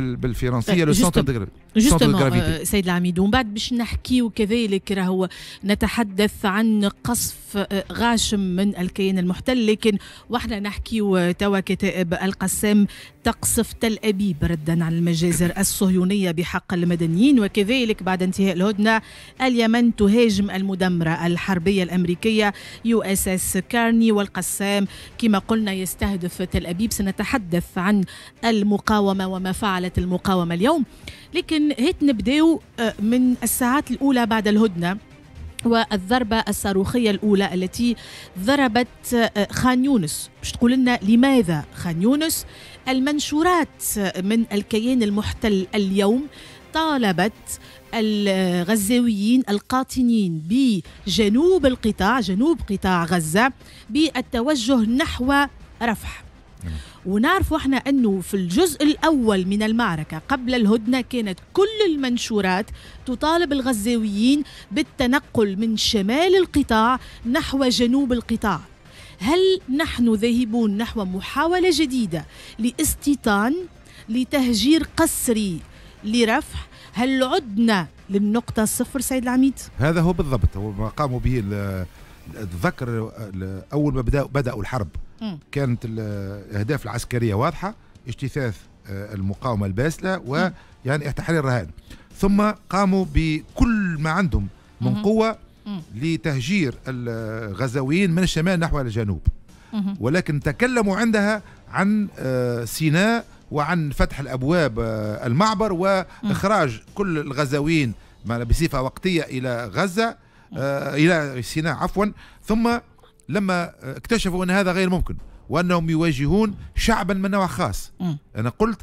بالفرنسيه آه، لو سونتر دو جوستومون سيد العميد ومن بعد باش نحكيو كذلك راهو نتحدث عن قصف آه، غاشم من الكيان المحتل لكن واحنا نحكيو توا كتائب القسام تقصف تل ابيب ردا على المجازر الصهيونيه بحق المدنيين وكذلك بعد انتهاء الهدنه اليمن تهاجم المدمره الحربيه الامريكيه يو اس اس كارني والقسام كما قلنا يستهدف تل ابيب سنتحدث عن المقاومه وما فعل قالت المقاومة اليوم لكن هيت نبداو آه، من الساعات الأولى بعد الهدنة والضربة الصاروخية الأولى التي ضربت آه، خان يونس باش تقول لنا لماذا خان يونس المنشورات آه، من الكيان المحتل اليوم طالبت الغزاويين القاطنين بجنوب القطاع جنوب قطاع غزة بالتوجه نحو رفح ونعرفوا احنا انه في الجزء الاول من المعركه قبل الهدنه كانت كل المنشورات تطالب الغزاويين بالتنقل من شمال القطاع نحو جنوب القطاع هل نحن ذاهبون نحو محاوله جديده لاستيطان لتهجير قسري لرفح هل عدنا للنقطة الصفر سيد العميد؟ هذا هو بالضبط هو ما قاموا به تذكر أول ما بدأوا الحرب كانت الاهداف العسكريه واضحه اجتثاث آه، المقاومه الباسله ويعني تحرير الرهائن ثم قاموا بكل ما عندهم من قوه لتهجير الغزاويين من الشمال نحو الجنوب ولكن تكلموا عندها عن آه، سيناء وعن فتح الابواب آه، المعبر واخراج كل الغزاويين بصفه وقتيه الى غزه الى سيناء عفوا ثم لما اكتشفوا ان هذا غير ممكن وانهم يواجهون شعبا من نوع خاص م. انا قلت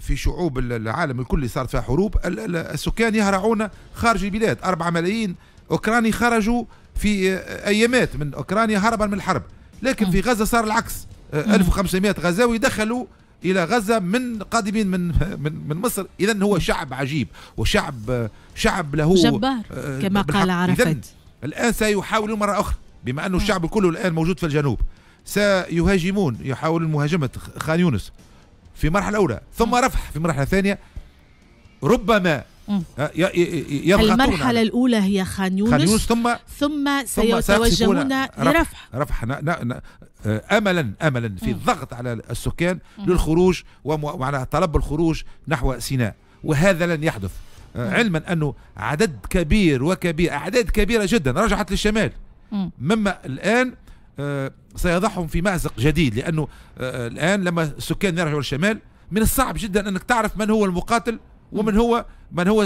في شعوب العالم الكل صارت فيها حروب السكان يهرعون خارج البلاد أربعة ملايين أوكراني خرجوا في أيامات من أوكرانيا هربا من الحرب لكن في غزة صار العكس 1500 غزاوي دخلوا الى غزه من قادمين من من, من مصر اذا هو شعب عجيب وشعب شعب له جبار آه، كما قال عرفت الان سيحاولوا مره اخرى بما أنه الشعب كله الآن موجود في الجنوب سيهاجمون يحاولون مهاجمة خان يونس في مرحلة أولى ثم رفح في مرحلة ثانية ربما آه، المرحلة على. الأولى هي خان يونس, خان يونس ثم ثم سيتوجهون لرفح رفح نا آه، املا املا في الضغط على السكان للخروج وعلى طلب الخروج نحو سيناء وهذا لن يحدث آه، علما انه عدد كبير وكبير اعداد كبيره جدا رجعت للشمال مما الآن آه، سيضعهم في مأزق جديد لأنه آه، آه، الآن لما السكان يرجعوا للشمال من الصعب جدا أنك تعرف من هو المقاتل ومن هو من هو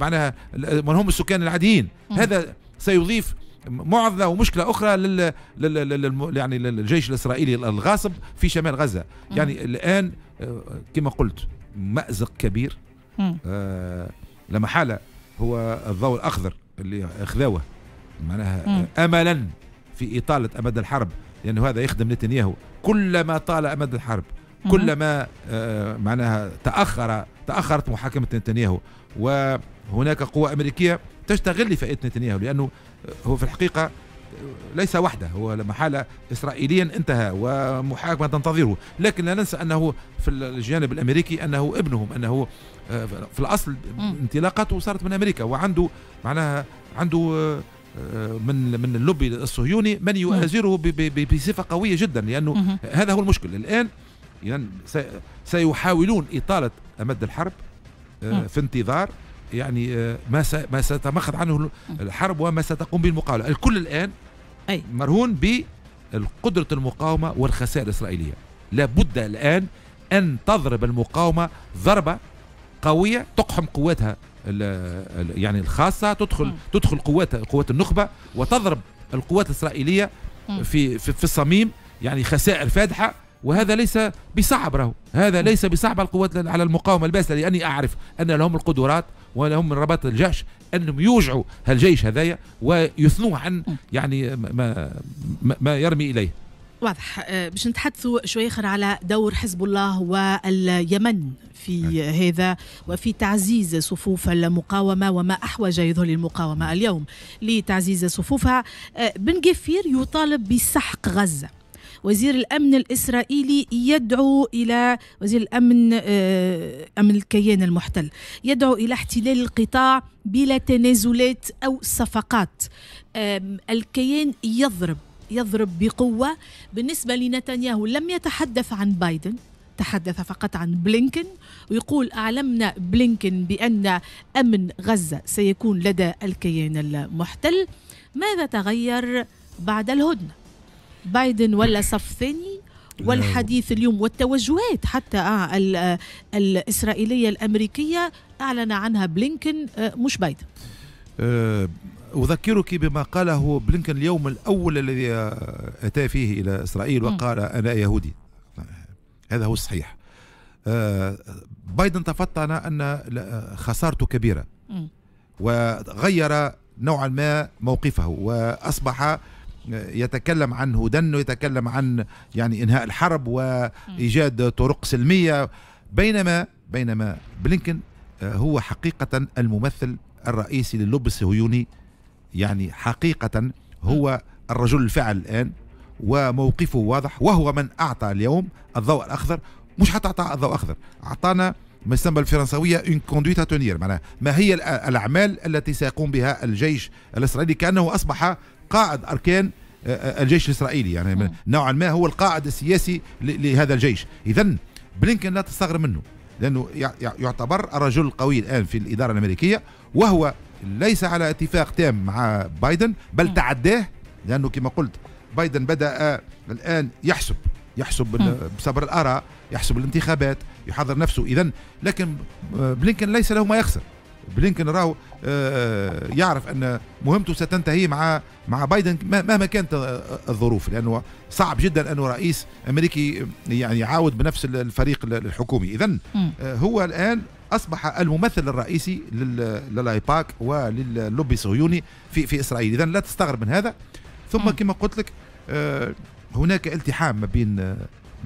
معناها من هم السكان العاديين هذا سيضيف معضله ومشكله اخرى لل, لل... يعني للجيش الاسرائيلي الغاصب في شمال غزه يعني الان كما قلت مازق كبير آه لما هو الضوء الاخضر اللي اخذوه معناها آه، املا في اطاله امد الحرب لانه هذا يخدم نتنياهو كلما طال امد الحرب كلما آه، معناها تاخر تاخرت محاكمه نتنياهو وهناك قوى امريكيه تشتغل لفائده نتنياهو لانه آه، هو في الحقيقه ليس وحده هو لما حال اسرائيليا انتهى ومحاكمه تنتظره لكن لا ننسى انه في الجانب الامريكي انه ابنهم انه في الاصل انطلاقته صارت من امريكا وعنده معناها عنده من من اللوبي الصهيوني من يؤازره بصفه قويه جدا لانه هذا هو المشكل الان يعني سيحاولون اطاله امد الحرب آه، في انتظار يعني آه، ما ما ستمخض عنه الحرب وما ستقوم به المقاومه الكل الان أي. مرهون بقدره المقاومه والخسائر الاسرائيليه لابد الان ان تضرب المقاومه ضربه قويه تقحم قواتها يعني الخاصه تدخل م. تدخل قوات قوات النخبه وتضرب القوات الاسرائيليه في في, في الصميم يعني خسائر فادحه وهذا ليس بصعب راهو هذا ليس بصعب القوات على المقاومه الباسله لاني اعرف ان لهم القدرات ولهم من رباط الجيش انهم يوجعوا هالجيش هذايا ويثنوه عن يعني ما ما يرمي اليه واضح آه، باش نتحدثوا شوي اخر على دور حزب الله واليمن في نعم. هذا وفي تعزيز صفوف المقاومة وما أحوج يظهر المقاومة اليوم لتعزيز صفوفها آه، بن جفير يطالب بسحق غزة وزير الامن الاسرائيلي يدعو الى وزير الامن آه، امن الكيان المحتل يدعو الى احتلال القطاع بلا تنازلات او صفقات الكيان يضرب يضرب بقوه بالنسبه لنتنياهو لم يتحدث عن بايدن تحدث فقط عن بلينكن ويقول أعلمنا بلينكن بأن أمن غزة سيكون لدى الكيان المحتل ماذا تغير بعد الهدنة بايدن ولا صف ثاني والحديث نعم. اليوم والتوجهات حتى آه الإسرائيلية الأمريكية أعلن عنها بلينكن آه مش بايدن آه، أذكرك بما قاله بلينكن اليوم الأول الذي آه، أتى فيه إلى إسرائيل وقال أنا يهودي هذا هو الصحيح آه، بايدن تفطن أن خسارته كبيرة وغير نوعا ما موقفه وأصبح يتكلم عن هدن ويتكلم عن يعني انهاء الحرب وايجاد طرق سلميه بينما بينما بلينكن آه، هو حقيقه الممثل الرئيسي لللوب الصهيوني يعني حقيقه هو الرجل الفعل الان وموقفه واضح وهو من اعطى اليوم الضوء الاخضر مش حتى اعطى الضوء الاخضر اعطانا ما يسمى بالفرنسويه اون كوندويت تونير معناها ما هي الاعمال التي سيقوم بها الجيش الاسرائيلي كانه اصبح قائد اركان آه، آه، الجيش الاسرائيلي يعني نوعا ما هو القائد السياسي لهذا الجيش اذا بلينكن لا تستغرب منه لانه يعتبر الرجل القوي الان في الاداره الامريكيه وهو ليس على اتفاق تام مع بايدن بل تعداه لانه كما قلت بايدن بدأ آه، الآن يحسب يحسب بصبر الآراء يحسب الانتخابات يحضر نفسه إذا لكن آه، بلينكن ليس له ما يخسر بلينكن راهو آه، يعرف أن مهمته ستنتهي مع مع بايدن مهما كانت الظروف لأنه صعب جدا أنه رئيس أمريكي يعني يعاود بنفس الفريق الحكومي إذا هو الآن اصبح الممثل الرئيسي للايباك وللوبي الصهيوني في في اسرائيل اذا لا تستغرب من هذا ثم كما قلت لك آه، هناك التحام ما بين آه،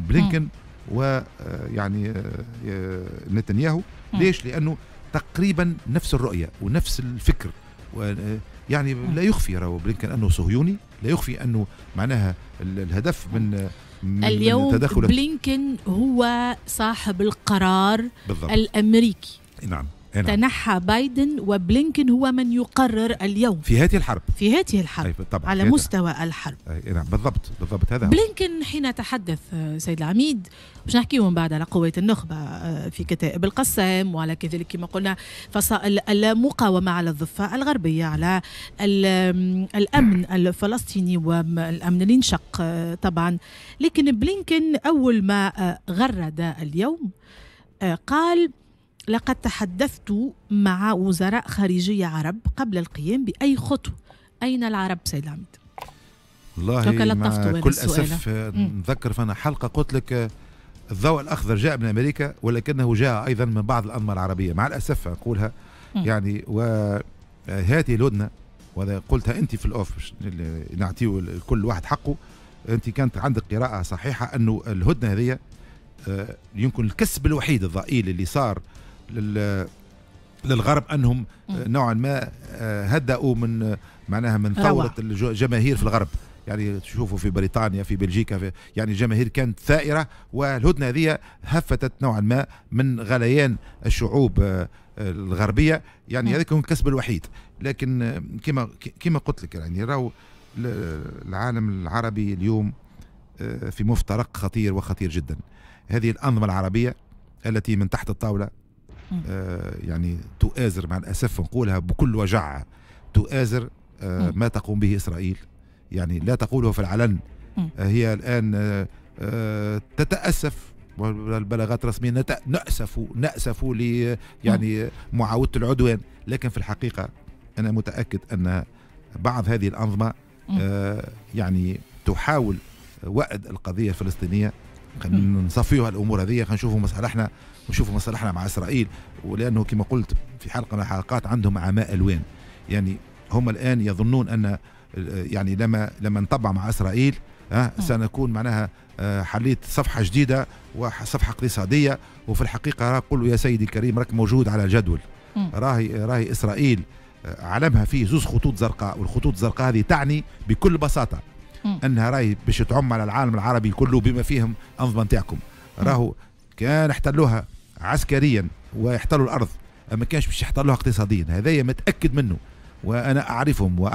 بلينكن ويعني آه، نتنياهو ليش لانه تقريبا نفس الرؤيه ونفس الفكر يعني لا يخفي راهو بلينكن انه صهيوني لا يخفي انه معناها الهدف من اليوم بلينكن هو صاحب القرار بالضبط. الامريكي نعم إيه نعم. تنحى بايدن وبلينكن هو من يقرر اليوم في هذه الحرب في هذه الحرب أيوة، طبعا على مستوى الحرب إيه نعم بالضبط بالضبط هذا بلينكن حين تحدث آه، سيد العميد باش نحكيو من بعد على قوة النخبة آه، في كتائب القسام وعلى كذلك كما قلنا فصائل المقاومة على الضفة الغربية على الأمن الفلسطيني والأمن اللي انشق آه، طبعا لكن بلينكن أول ما غرد اليوم قال لقد تحدثت مع وزراء خارجية عرب قبل القيام بأي خطوة أين العرب سيد العميد والله مع كل أسف آه، نذكر فأنا حلقة قلت لك آه، الضوء الأخضر جاء من أمريكا ولكنه جاء أيضا من بعض الأنظمة العربية مع الأسف أقولها م. يعني وهذه آه، الهدنة وإذا قلتها أنت في الأوف نعطيه لكل واحد حقه أنت كانت عندك قراءة صحيحة أنه الهدنة هذه يمكن الكسب الوحيد الضئيل اللي صار لل للغرب انهم نوعا ما آه، هدأوا من معناها من ثوره الجماهير في الغرب يعني تشوفوا في بريطانيا في بلجيكا في يعني الجماهير كانت ثائره والهدنه هذه هفتت نوعا ما من غليان الشعوب آه، الغربيه يعني هذا كان الكسب الوحيد لكن آه، كما كما قلت لك يعني راهو العالم العربي اليوم في مفترق خطير وخطير جدا هذه الانظمه العربيه التي من تحت الطاوله آه، يعني تؤازر مع الأسف نقولها بكل وجع تؤازر آه، ما تقوم به إسرائيل يعني لا تقوله في العلن آه، هي الآن تتأسف والبلاغات الرسمية نأسف نأسف يعني معاودة العدوان لكن في الحقيقة أنا متأكد أن بعض هذه الأنظمة يعني تحاول وأد القضية الفلسطينية نصفيوا هالامور هذه خلينا نشوفوا مصالحنا ونشوفوا مصالحنا مع اسرائيل ولانه كما قلت في حلقه من الحلقات عندهم عماء الوان يعني هم الان يظنون ان يعني لما لما نطبع مع اسرائيل أه سنكون معناها آه، حليت صفحه جديده وصفحه اقتصاديه وفي الحقيقه راه قلوا يا سيدي الكريم راك موجود على الجدول راهي راهي اسرائيل آه، علمها فيه زوز خطوط زرقاء والخطوط الزرقاء هذه تعني بكل بساطه انها راهي باش تعم على العالم العربي كله بما فيهم انظمه نتاعكم راهو كان احتلوها عسكريا واحتلوا الارض ما كانش باش يحتلوها اقتصاديا هذايا متاكد منه وانا اعرفهم